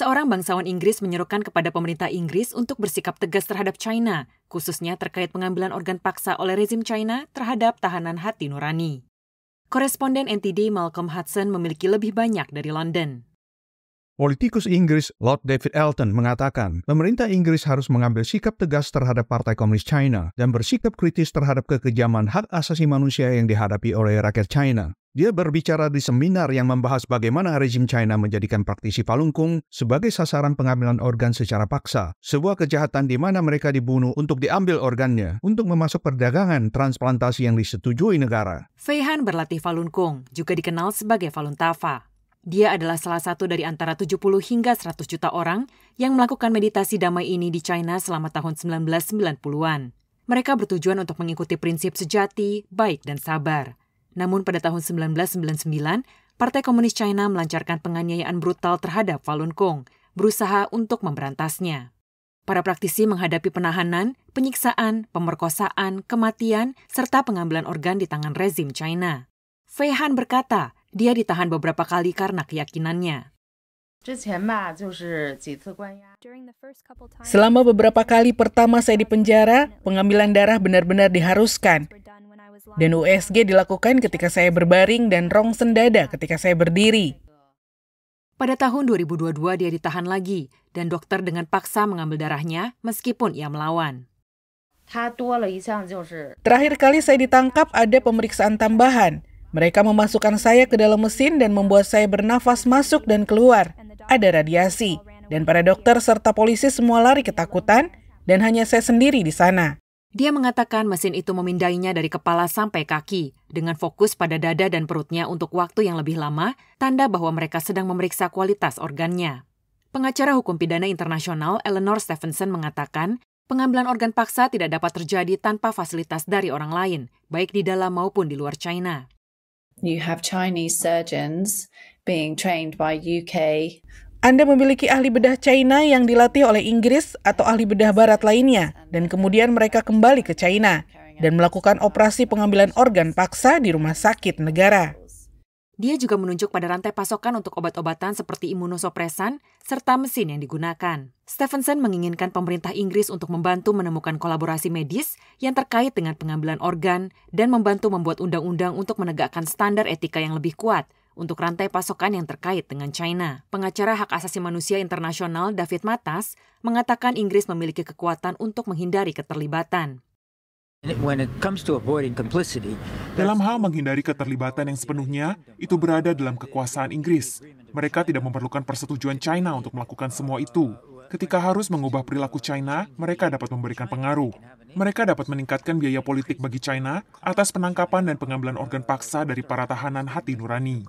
seorang bangsawan Inggris menyerukan kepada pemerintah Inggris untuk bersikap tegas terhadap China, khususnya terkait pengambilan organ paksa oleh rezim China terhadap tahanan hati nurani. Koresponden NTD Malcolm Hudson memiliki lebih banyak dari London. Politikus Inggris Lord David Elton mengatakan, pemerintah Inggris harus mengambil sikap tegas terhadap Partai Komunis China dan bersikap kritis terhadap kekejaman hak asasi manusia yang dihadapi oleh rakyat China. Dia berbicara di seminar yang membahas bagaimana rezim China menjadikan praktisi palungkung sebagai sasaran pengambilan organ secara paksa, sebuah kejahatan di mana mereka dibunuh untuk diambil organnya untuk memasuk perdagangan transplantasi yang disetujui negara. Feihan berlatih falun gong, juga dikenal sebagai falun tafa. Dia adalah salah satu dari antara 70 hingga 100 juta orang yang melakukan meditasi damai ini di China selama tahun 1990-an. Mereka bertujuan untuk mengikuti prinsip sejati, baik, dan sabar. Namun pada tahun 1999, Partai Komunis China melancarkan penganiayaan brutal terhadap Falun Gong, berusaha untuk memberantasnya. Para praktisi menghadapi penahanan, penyiksaan, pemerkosaan, kematian, serta pengambilan organ di tangan rezim China. Fei Han berkata, dia ditahan beberapa kali karena keyakinannya. Selama beberapa kali pertama saya di penjara, pengambilan darah benar-benar diharuskan. Dan USG dilakukan ketika saya berbaring dan rongsen sendada ketika saya berdiri. Pada tahun 2022 dia ditahan lagi dan dokter dengan paksa mengambil darahnya meskipun ia melawan. Terakhir kali saya ditangkap ada pemeriksaan tambahan. Mereka memasukkan saya ke dalam mesin dan membuat saya bernafas masuk dan keluar. Ada radiasi, dan para dokter serta polisi semua lari ketakutan, dan hanya saya sendiri di sana. Dia mengatakan mesin itu memindainya dari kepala sampai kaki, dengan fokus pada dada dan perutnya untuk waktu yang lebih lama, tanda bahwa mereka sedang memeriksa kualitas organnya. Pengacara hukum pidana internasional Eleanor Stephenson mengatakan, pengambilan organ paksa tidak dapat terjadi tanpa fasilitas dari orang lain, baik di dalam maupun di luar China you have Chinese surgeons being trained by UK. Anda memiliki ahli bedah China yang dilatih oleh Inggris atau ahli bedah barat lainnya, dan kemudian mereka kembali ke China dan melakukan operasi pengambilan organ paksa di rumah sakit negara. Dia juga menunjuk pada rantai pasokan untuk obat-obatan seperti imunosopresan serta mesin yang digunakan. Stevenson menginginkan pemerintah Inggris untuk membantu menemukan kolaborasi medis yang terkait dengan pengambilan organ dan membantu membuat undang-undang untuk menegakkan standar etika yang lebih kuat untuk rantai pasokan yang terkait dengan China. Pengacara hak asasi manusia internasional David Matas mengatakan Inggris memiliki kekuatan untuk menghindari keterlibatan. Dalam hal menghindari keterlibatan yang sepenuhnya, itu berada dalam kekuasaan Inggris. Mereka tidak memerlukan persetujuan China untuk melakukan semua itu. Ketika harus mengubah perilaku China, mereka dapat memberikan pengaruh. Mereka dapat meningkatkan biaya politik bagi China atas penangkapan dan pengambilan organ paksa dari para tahanan hati nurani.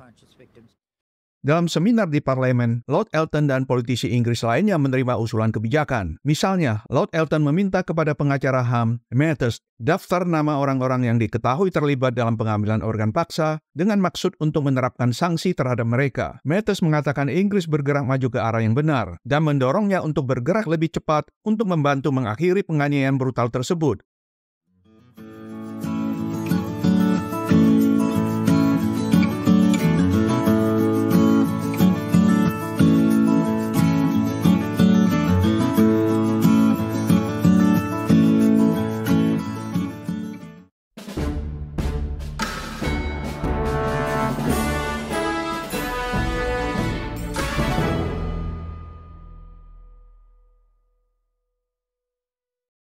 Dalam seminar di parlemen, Lord Elton dan politisi Inggris lainnya menerima usulan kebijakan. Misalnya, Lord Elton meminta kepada pengacara HAM, Mathers, daftar nama orang-orang yang diketahui terlibat dalam pengambilan organ paksa dengan maksud untuk menerapkan sanksi terhadap mereka. Mathers mengatakan Inggris bergerak maju ke arah yang benar dan mendorongnya untuk bergerak lebih cepat untuk membantu mengakhiri penganiayaan brutal tersebut.